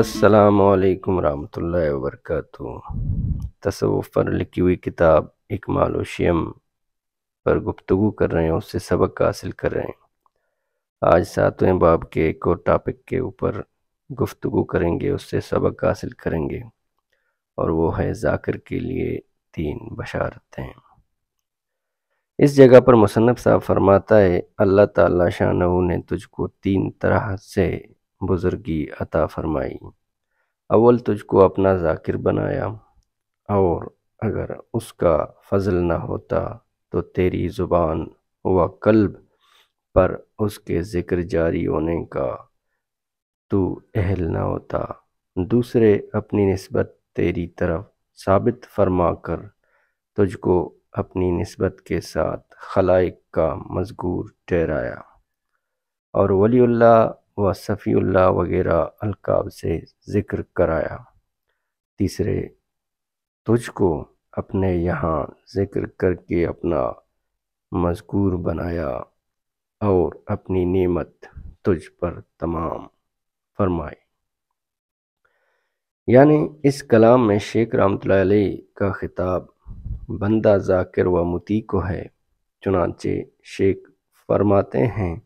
असलकम वरहल वर्क तसवुफ़ पर लिखी हुई किताब इकमाल पर गुफ्तु कर रहे हैं उससे सबक हासिल कर रहे हैं आज सातवें बाब के एक और टॉपिक के ऊपर गुफ्तु करेंगे उससे सबक हासिल करेंगे और वो है जाकर के लिए तीन बशारतें इस जगह पर मुसनफ़ साहब फरमाता है अल्लाह ताला शाह ने तुझको तीन तरह से बुज़ुर्गी अता फरमाई अव्वल तुझको अपना जाकिर बनाया और अगर उसका फजल न होता तो तेरी ज़ुबान व कल्ब पर उसके ज़िक्र जारी होने का तू अहल न होता दूसरे अपनी नस्बत तेरी तरफ साबित फरमा कर तुझको अपनी नस्बत के साथ खलाइक का मजगूर ठहराया और वलील्ला व सफ़ील्ला वगैरह अलकाब से ज़िक्र कराया तीसरे तुझको अपने यहाँ ज़िक्र करके अपना मजकूर बनाया और अपनी नेमत तुझ पर तमाम फरमाई यानी इस कलाम में शेख रामत का खिताब बंदा जाकिर व मुती को है चुनाचे शेख फरमाते हैं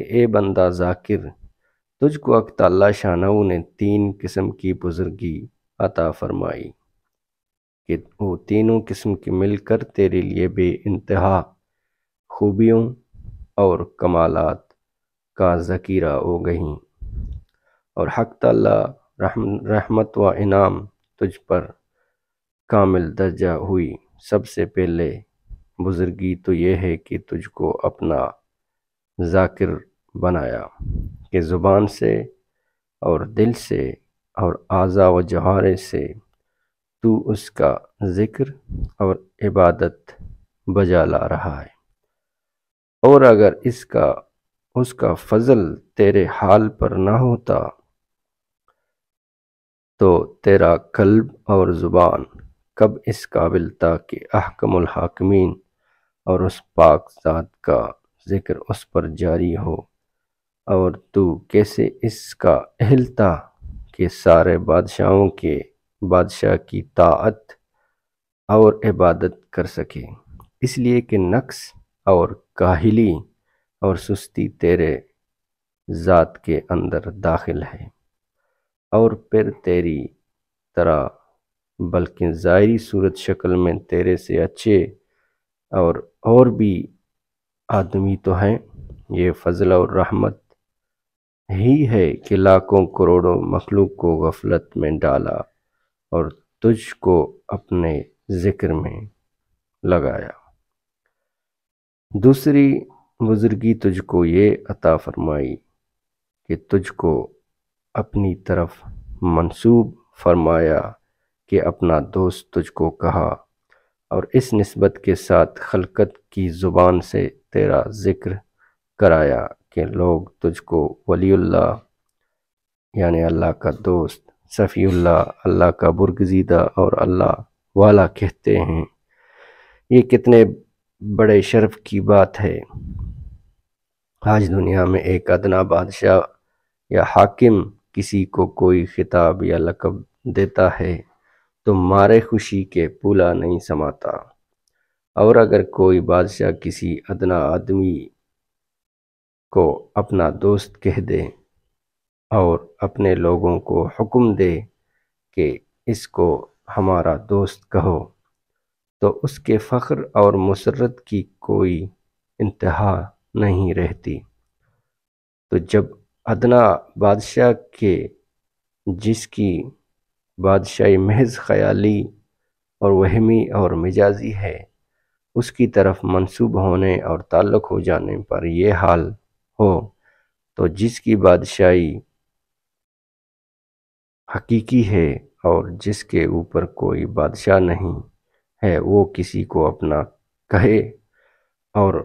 कि ए बंदा जाकिर तुझको अकताला शाहनऊ ने तीन किस्म की बुजुर्गी अता फरमाई कि वो तीनों किस्म की मिलकर तेरे लिए बे इंतहा खूबियों और कमालत का ज़कीरा हो गई और हक तला रहम, रहमत व इनाम तुझ पर कामिल दर्जा हुई सबसे पहले बुज़ुर्गी तो यह है कि तुझको अपना जाकिर बनाया कि ज़ुबान से और दिल से और आज़ा व जहारे से तू उसका ज़िक्र और इबादत बजा ला रहा है और अगर इसका उसका फजल तेरे हाल पर ना होता तो तेरा कल्ब और ज़ुबान कब इस काबिल था कि अहकमुल हाकमीन और उस पाक ज़ात का जिक्र उस पर जारी हो और तू कैसे इसका अहलता के सारे बादशाहों के बादशाह की ताअत और इबादत कर सके इसलिए कि नक्स और काहली और सुस्ती तेरे ज़ात के अंदर दाखिल है और फिर तेरी तरह बल्कि ज़ाहरी सूरत शक्ल में तेरे से अच्छे और और भी आदमी तो हैं ये फजल और रहमत ही है कि लाखों करोड़ों मखलूक को गफलत में डाला और तुझको अपने ज़िक्र में लगाया दूसरी बुज़ुर्गी तुझको ये अता फरमाई कि तुझको अपनी तरफ मंसूब फरमाया कि अपना दोस्त तुझको कहा और इस नस्बत के साथ खलकत की ज़ुबान से तेरा ज़िक्र कराया कि लोग तुझको वलील्ला यानि अल्लाह का दोस्त सफ़ील्ला अल्लाह का बुरगजीदा और अल्लाह वाला कहते हैं ये कितने बड़े शर्फ की बात है आज दुनिया में एक अदना बादशाह या हाकिम किसी को कोई खिताब या लकब देता है तुम्हारे तो खुशी के पुला नहीं समाता और अगर कोई बादशाह किसी अदना आदमी को अपना दोस्त कह दे और अपने लोगों को हुक्म दे कि इसको हमारा दोस्त कहो तो उसके फ़ख्र और मसरत की कोई इंतहा नहीं रहती तो जब अदना बादशाह के जिसकी बादशाही महज ख्याली और वहमी और मिजाजी है उसकी तरफ मंसूब होने और ताल्लुक़ हो जाने पर यह हाल हो तो जिसकी बादशाही हकीकी है और जिसके ऊपर कोई बादशाह नहीं है वो किसी को अपना कहे और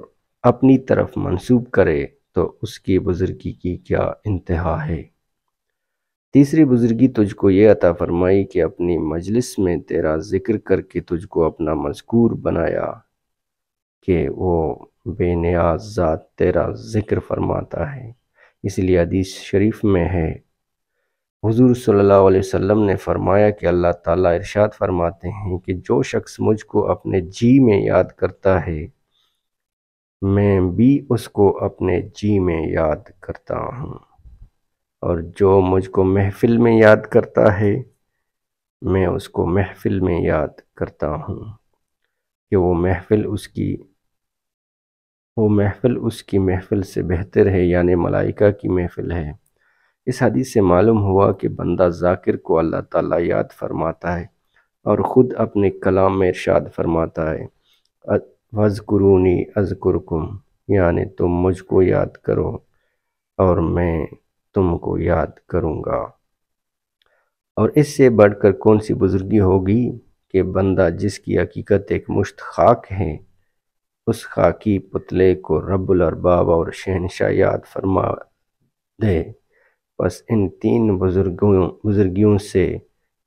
अपनी तरफ मंसूब करे तो उसकी बुज़ुर्गी की क्या इंतहा है तीसरी बुज़ुर्गी तुझको ये अता फ़रमाई कि अपनी मजलिस में तेरा ज़िक्र करके तुझको अपना मजकूर बनाया कि वो बेनियाजात तेरा ज़िक्र फरमाता है इसलिए अदीस शरीफ में है हुजूर सल्लल्लाहु अलैहि वसल्लम ने फरमाया कि अल्लाह ताला इरशाद फरमाते हैं कि जो शख्स मुझको अपने जी में याद करता है मैं भी उसको अपने जी में याद करता हूँ और जो मुझको महफिल में याद करता है मैं उसको महफिल में याद करता हूँ कि वो महफिल उसकी वो महफिल उसकी महफिल से बेहतर है यानि मलाइका की महफिल है इस हदीस से मालूम हुआ कि बंदा जाकिर को अल्लाह ताला याद फरमाता है और ख़ुद अपने कलाम में इरशाद फरमाता है वज़कुरूनी अज़कुरकुम यानि तुम मुझको याद करो और मैं तुमको याद करूँगा और इससे बढ़कर कौन सी बुज़ुर्गी होगी कि बंदा जिसकी हकीकत एक मुश्त खाक है उस खाकी पुतले को रब्बुल अरबाब और शहनशाह याद फरमा दे बस इन तीन बुज़ुर्गों बुज़ुर्गियों से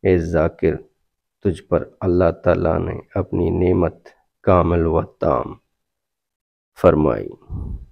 ए जाकिर तुझ पर अल्लाह ताला ने अपनी नेमत कामल व ताम फरमाई